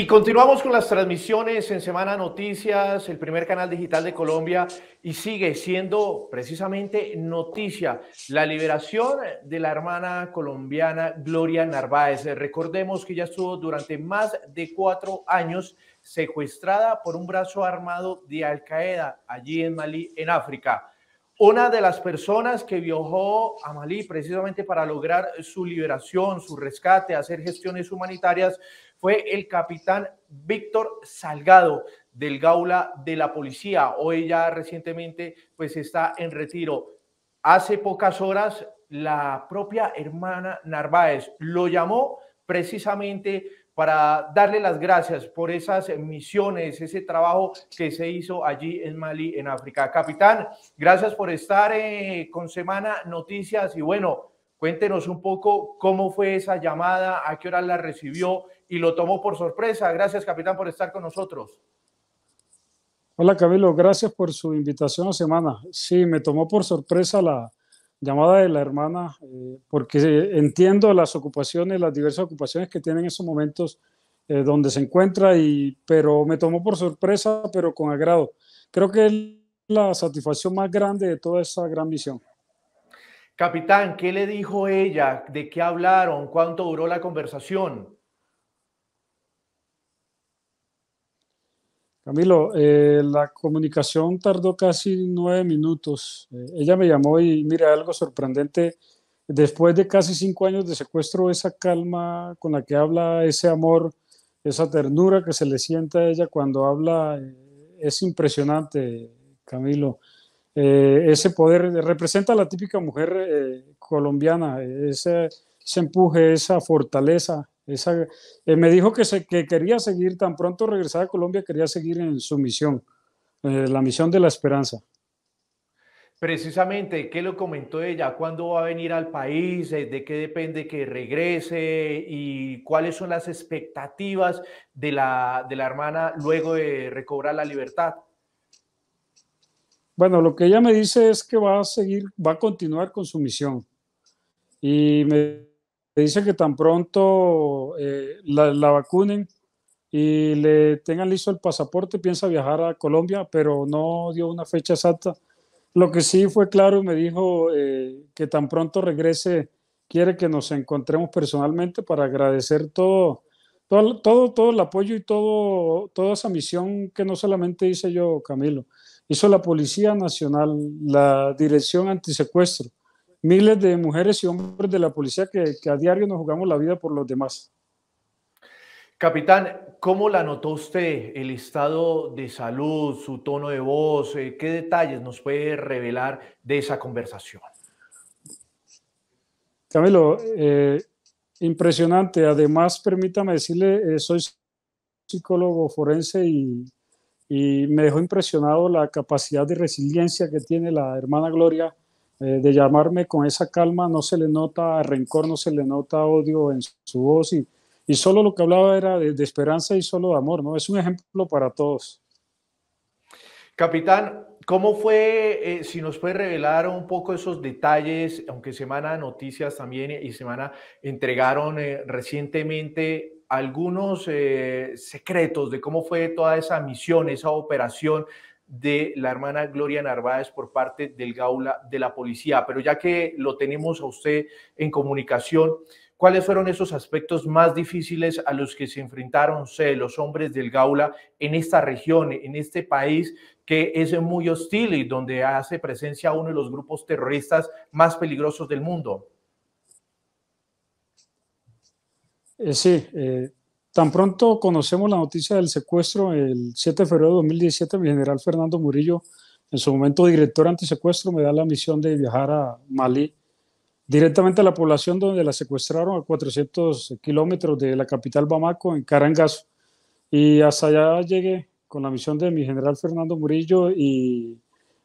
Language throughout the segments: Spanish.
Y continuamos con las transmisiones en Semana Noticias, el primer canal digital de Colombia, y sigue siendo precisamente noticia la liberación de la hermana colombiana Gloria Narváez. Recordemos que ya estuvo durante más de cuatro años secuestrada por un brazo armado de Al Qaeda allí en Malí, en África. Una de las personas que viajó a Malí precisamente para lograr su liberación, su rescate, hacer gestiones humanitarias, fue el capitán Víctor Salgado del Gaula de la Policía. Hoy ya recientemente pues está en retiro. Hace pocas horas la propia hermana Narváez lo llamó precisamente para darle las gracias por esas misiones, ese trabajo que se hizo allí en Mali, en África. Capitán, gracias por estar eh, con Semana Noticias y bueno, cuéntenos un poco cómo fue esa llamada, a qué hora la recibió y lo tomó por sorpresa. Gracias, capitán, por estar con nosotros. Hola, Camilo, gracias por su invitación a Semana. Sí, me tomó por sorpresa la, llamada de la hermana, eh, porque entiendo las ocupaciones, las diversas ocupaciones que tiene en esos momentos eh, donde se encuentra, y, pero me tomó por sorpresa, pero con agrado. Creo que es la satisfacción más grande de toda esa gran misión. Capitán, ¿qué le dijo ella? ¿De qué hablaron? ¿Cuánto duró la conversación? Camilo, eh, la comunicación tardó casi nueve minutos. Eh, ella me llamó y mira, algo sorprendente. Después de casi cinco años de secuestro, esa calma con la que habla, ese amor, esa ternura que se le sienta a ella cuando habla, eh, es impresionante, Camilo. ese poder representa a la típica mujer colombiana, ese, empuje, esa fortaleza, eh, me dijo que, quería seguir, tan pronto regresar a Colombia, quería seguir en su misión, eh, la misión de la esperanza. Precisamente, ¿qué lo comentó ella? ¿Cuándo va a venir al país? Eh, ¿De qué depende que regrese? ¿Y cuáles son las expectativas de la, de la hermana luego de recobrar la libertad? Bueno, lo que ella me dice es que va a seguir, va a continuar con su misión. Y me le dice que tan pronto eh, la, vacunen y le tengan listo el pasaporte, piensa viajar a Colombia, pero no dio una fecha exacta. Lo que sí fue claro, me dijo eh, que tan pronto regrese, quiere que nos encontremos personalmente para agradecer todo, todo, todo, todo el apoyo y todo, toda esa misión que no solamente hice yo, Camilo, hizo la Policía Nacional, la Dirección Antisecuestro, miles de mujeres y hombres de la policía que, a diario nos jugamos la vida por los demás. Capitán, ¿cómo la notó usted el estado de salud, su tono de voz? Eh, ¿Qué detalles nos puede revelar de esa conversación? Camilo, eh, impresionante. Además, permítame decirle, eh, soy psicólogo forense y, y, me dejó impresionado la capacidad de resiliencia que tiene la hermana Gloria eh, de llamarme con esa calma, no se le nota rencor, no se le nota odio en su voz y, y solo lo que hablaba era de, esperanza y solo de amor, ¿no? Es un ejemplo para todos. Capitán, ¿cómo fue, eh, si nos puede revelar un poco esos detalles, aunque Semana Noticias también y Semana entregaron eh, recientemente algunos secretos de cómo fue toda esa misión, esa operación de la hermana Gloria Narváez por parte del Gaula de la Policía. Pero ya que lo tenemos a usted en comunicación, ¿cuáles fueron esos aspectos más difíciles a los que se enfrentaron los hombres del Gaula en esta región, en este país que es muy hostil y donde hace presencia uno de los grupos terroristas más peligrosos del mundo? Eh, sí, eh, Tan pronto conocemos la noticia del secuestro, el 7 de febrero de 2017, mi general Fernando Murillo, en su momento director antisecuestro, me da la misión de viajar a Malí, directamente a la población donde la secuestraron a 400 kilómetros de la capital Bamako, en Carangazo. Y hasta allá llegué con la misión de mi general Fernando Murillo y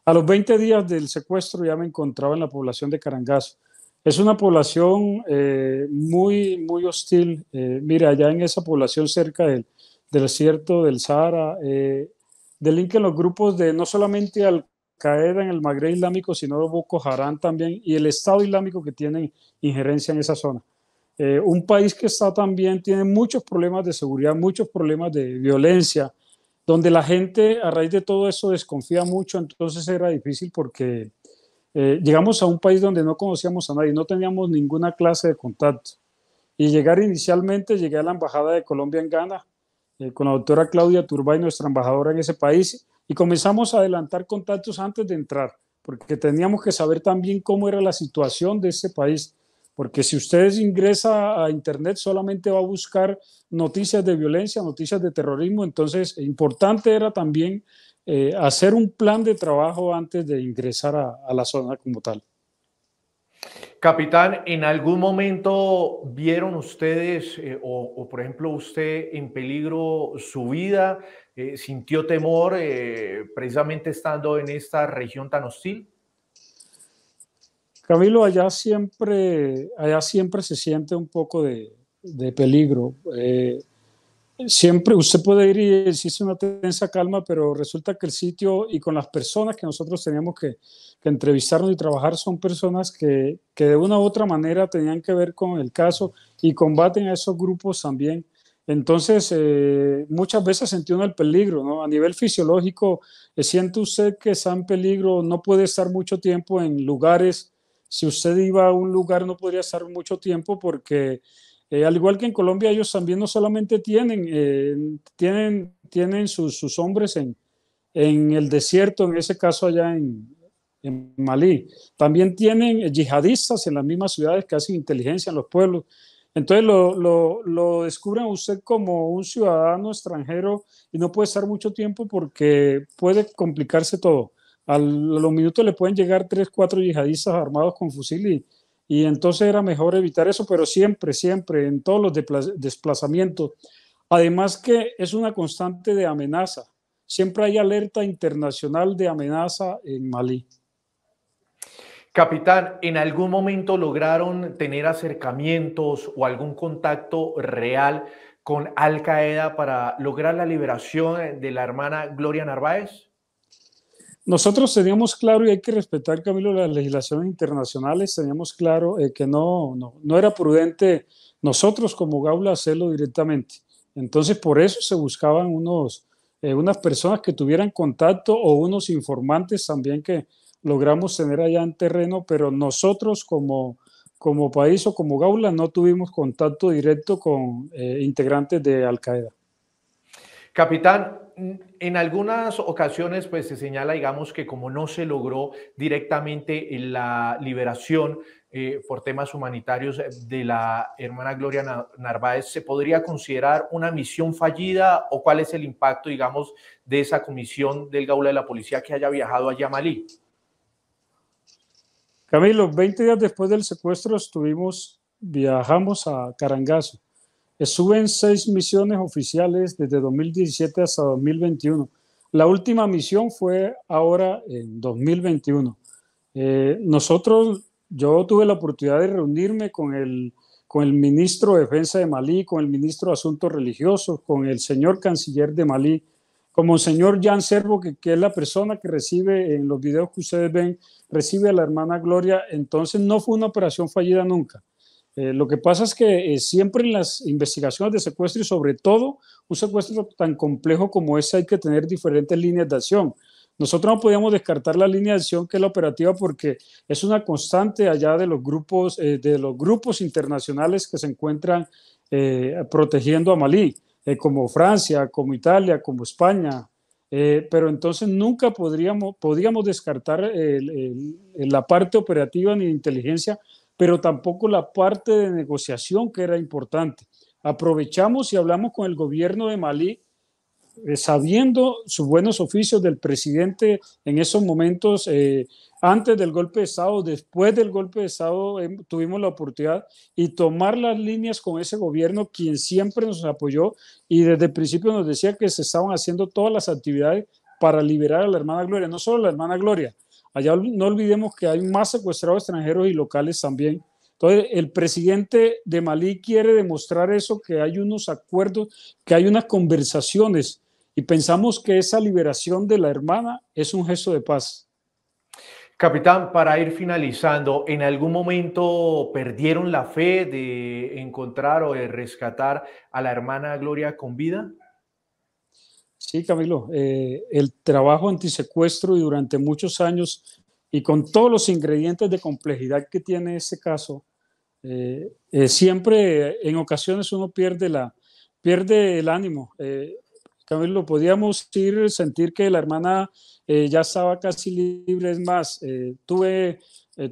a los 20 días del secuestro ya me encontraba en la población de Carangazo. Es una población eh, muy, muy hostil. Eh, mira, allá en esa población cerca del, desierto del Sahara, eh, delinquen los grupos de no solamente Al Qaeda en el Magreb Islámico, sino Boko Haram también, y el Estado Islámico que tienen injerencia en esa zona. Eh, un país que está también, tiene muchos problemas de seguridad, muchos problemas de violencia, donde la gente a raíz de todo eso desconfía mucho, entonces era difícil porque eh, llegamos a un país donde no conocíamos a nadie, no teníamos ninguna clase de contacto. Y llegar inicialmente, llegué a la Embajada de Colombia en Ghana, eh, con la doctora Claudia Turbay, nuestra embajadora en ese país, y comenzamos a adelantar contactos antes de entrar, porque teníamos que saber también cómo era la situación de ese país. Porque si ustedes ingresa a Internet solamente va a buscar noticias de violencia, noticias de terrorismo, entonces importante era también eh, hacer un plan de trabajo antes de ingresar a, la zona como tal. Capitán, ¿en algún momento vieron ustedes eh, o, por ejemplo usted en peligro su vida? Eh, ¿Sintió temor precisamente estando en esta región tan hostil? Camilo, allá siempre, allá siempre se siente un poco de, de peligro siempre usted puede ir y existe una tensa calma, pero resulta que el sitio y con las personas que nosotros teníamos que, que entrevistarnos y trabajar son personas que, de una u otra manera tenían que ver con el caso y combaten a esos grupos también. Entonces, eh, muchas veces sentí el peligro, ¿no? A nivel fisiológico, eh, ¿siente usted que está en peligro? No puede estar mucho tiempo en lugares. Si usted iba a un lugar, no podría estar mucho tiempo porque eh, al igual que en Colombia, ellos también no solamente tienen, eh, tienen, tienen sus, hombres en, en, el desierto, en ese caso allá en, Malí, también tienen yihadistas en las mismas ciudades que hacen inteligencia en los pueblos. Entonces lo, lo, lo descubren usted como un ciudadano extranjero y no puede estar mucho tiempo porque puede complicarse todo. a los minutos le pueden llegar tres, cuatro yihadistas armados con fusil y, y entonces era mejor evitar eso, pero siempre, siempre, en todos los desplazamientos. Además que es una constante de amenaza. Siempre hay alerta internacional de amenaza en Malí. Capitán, ¿en algún momento lograron tener acercamientos o algún contacto real con Al Qaeda para lograr la liberación de la hermana Gloria Narváez? Nosotros teníamos claro, y hay que respetar, Camilo, las legislaciones internacionales, teníamos claro eh, que no, no, era prudente nosotros como Gaula hacerlo directamente. Entonces, por eso se buscaban unos, eh, unas personas que tuvieran contacto o unos informantes también que logramos tener allá en terreno, pero nosotros como, como país o como Gaula no tuvimos contacto directo con eh, integrantes de Al Qaeda. Capitán, en algunas ocasiones pues se señala, digamos, que como no se logró directamente la liberación eh, por temas humanitarios eh, de la hermana Gloria Narváez, ¿se podría considerar una misión fallida o cuál es el impacto, digamos, de esa comisión del Gaula de la Policía que haya viajado a Malí? Camilo, 20 días después del secuestro estuvimos, viajamos a Carangazo Suben seis misiones oficiales desde 2017 hasta 2021. La última misión fue ahora en 2021. Eh, nosotros, yo tuve la oportunidad de reunirme con el, con el ministro de Defensa de Malí, con el ministro de Asuntos Religiosos, con el señor canciller de Malí, como el señor Jan Servo, que, que es la persona que recibe en los videos que ustedes ven, recibe a la hermana Gloria. Entonces no fue una operación fallida nunca. Eh, lo que pasa es que eh, siempre en las investigaciones de secuestro y sobre todo un secuestro tan complejo como ese hay que tener diferentes líneas de acción. Nosotros no podíamos descartar la línea de acción que es la operativa porque es una constante allá de los grupos, eh, de los grupos internacionales que se encuentran protegiendo a Malí, como Francia, como Italia, como España. pero entonces nunca podríamos, descartar la parte operativa ni de inteligencia pero tampoco la parte de negociación que era importante. Aprovechamos y hablamos con el gobierno de Malí, eh, sabiendo sus buenos oficios del presidente en esos momentos, eh, antes del golpe de Estado, después del golpe de Estado, eh, tuvimos la oportunidad y tomar las líneas con ese gobierno, quien siempre nos apoyó y desde el principio nos decía que se estaban haciendo todas las actividades para liberar a la hermana Gloria, no solo a la hermana Gloria, Allá no olvidemos que hay más secuestrados extranjeros y locales también. Entonces, el presidente de Malí quiere demostrar eso, que hay unos acuerdos, que hay unas conversaciones y pensamos que esa liberación de la hermana es un gesto de paz. Capitán, para ir finalizando, ¿en algún momento perdieron la fe de encontrar o de rescatar a la hermana Gloria con vida? Sí, Camilo, eh, el trabajo antisecuestro y durante muchos años y con todos los ingredientes de complejidad que tiene ese caso, eh, eh, siempre en ocasiones uno pierde, la, pierde el ánimo. Camilo, podíamos ir, sentir que la hermana ya estaba casi libre, es más, tuve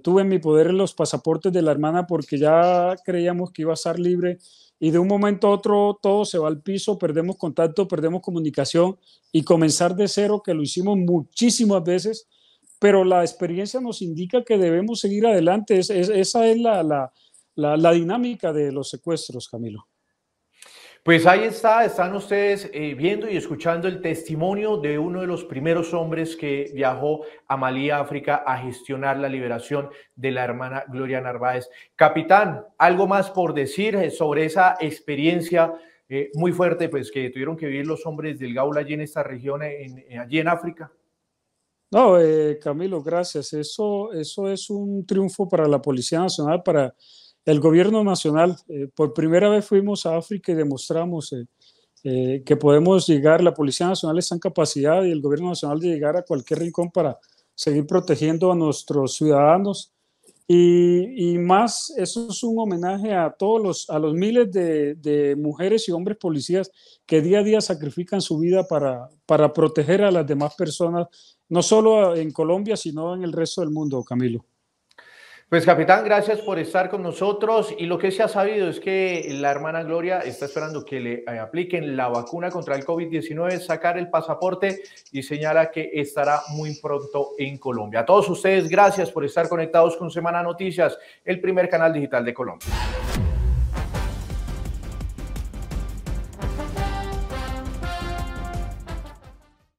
tuve en mi poder los pasaportes de la hermana porque ya creíamos que iba a estar libre y de un momento a otro todo se va al piso, perdemos contacto, perdemos comunicación y comenzar de cero, que lo hicimos muchísimas veces, pero la experiencia nos indica que debemos seguir adelante. esa es la dinámica de los secuestros, Camilo. Pues ahí está, están ustedes eh, viendo y escuchando el testimonio de uno de los primeros hombres que viajó a Malí, África, a gestionar la liberación de la hermana Gloria Narváez. Capitán, algo más por decir sobre esa experiencia eh, muy fuerte pues, que tuvieron que vivir los hombres del Gaula allí en esta región, eh, allí en África. No, Camilo, gracias. Eso, eso es un triunfo para la Policía Nacional, para el gobierno nacional. Eh, por primera vez fuimos a África y demostramos eh, eh, que podemos llegar, la Policía Nacional está en capacidad y el gobierno nacional de llegar a cualquier rincón para seguir protegiendo a nuestros ciudadanos. Y, más, eso es un homenaje a todos los, a los miles de, mujeres y hombres policías que día a día sacrifican su vida para, para proteger a las demás personas, no solo en Colombia, sino en el resto del mundo, Camilo. Pues capitán, gracias por estar con nosotros y lo que se ha sabido es que la hermana Gloria está esperando que le eh, apliquen la vacuna contra el COVID-19, sacar el pasaporte y señala que estará muy pronto en Colombia. A todos ustedes, gracias por estar conectados con Semana Noticias, el primer canal digital de Colombia.